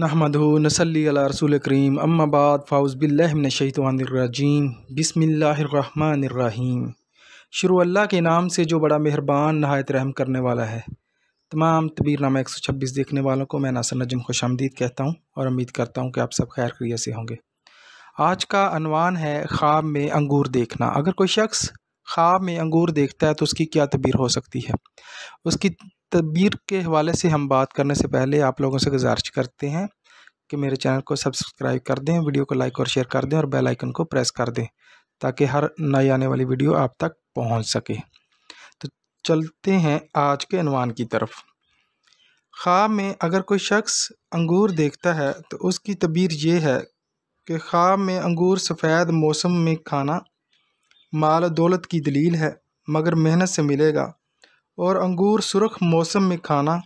नहमद नसली रसूल करीम अम्माबाद फ़ाउज़बिल्लिनशतवानरजीम बसमीम शुरू अल्लाह के नाम से जो बड़ा मेहरबान नहायत रहम करने वाला है तमाम तबीरनामा एक सौ छब्बीस देखने वालों को मैं नासर नजम खुश आमदीद कहता हूँ और उम्मीद करता हूँ कि आप सब खैर क्रिया से होंगे आज का अनवान है ख्वाब में अंगूर देखना अगर कोई शख्स ख्वाब में अंगूर देखता है तो उसकी क्या तबीर हो सकती है उसकी तबीर के हवाले से हम बात करने से पहले आप लोगों से गुजारिश करते हैं कि मेरे चैनल को सब्सक्राइब कर दें वीडियो को लाइक और शेयर कर दें और बेल आइकन को प्रेस कर दें ताकि हर नई आने वाली वीडियो आप तक पहुंच सके तो चलते हैं आज के अनवान की तरफ ख्वाब में अगर कोई शख्स अंगूर देखता है तो उसकी तबीर यह है कि ख्वाब में अंगूर सफ़ेद मौसम में खाना माल दौलत की दलील है मगर मेहनत से मिलेगा और अंगूर सुरख मौसम में खाना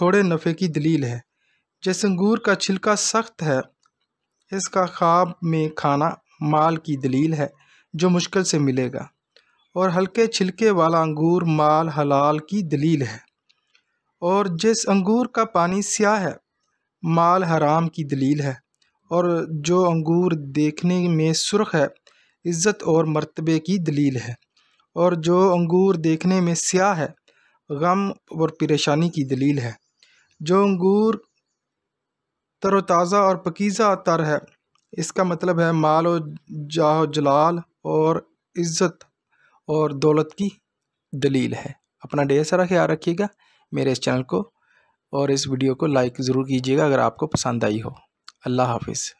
थोड़े नफ़े की दलील है जैसे अंगूर का छिलका सख्त है इसका ख्वाब में खाना माल की दलील है जो मुश्किल से मिलेगा और हल्के छिलके वाला अंगूर माल हलाल की दलील है और जिस अंगूर का पानी स्याह है माल हराम की दलील है और जो अंगूर देखने में सुरख है इज़्ज़त और मर्तबे की दलील है और जो अंगूर देखने में स्याह है गम और परेशानी की दलील है जो अंगूर तरोताज़ा और पकीज़ा तर है इसका मतलब है माल व जाह जलाल और इज़्ज़त और दौलत की दलील है अपना ढेर सारा ख्याल रखिएगा मेरे इस चैनल को और इस वीडियो को लाइक ज़रूर कीजिएगा अगर आपको पसंद आई हो अल्लाह हाफिज़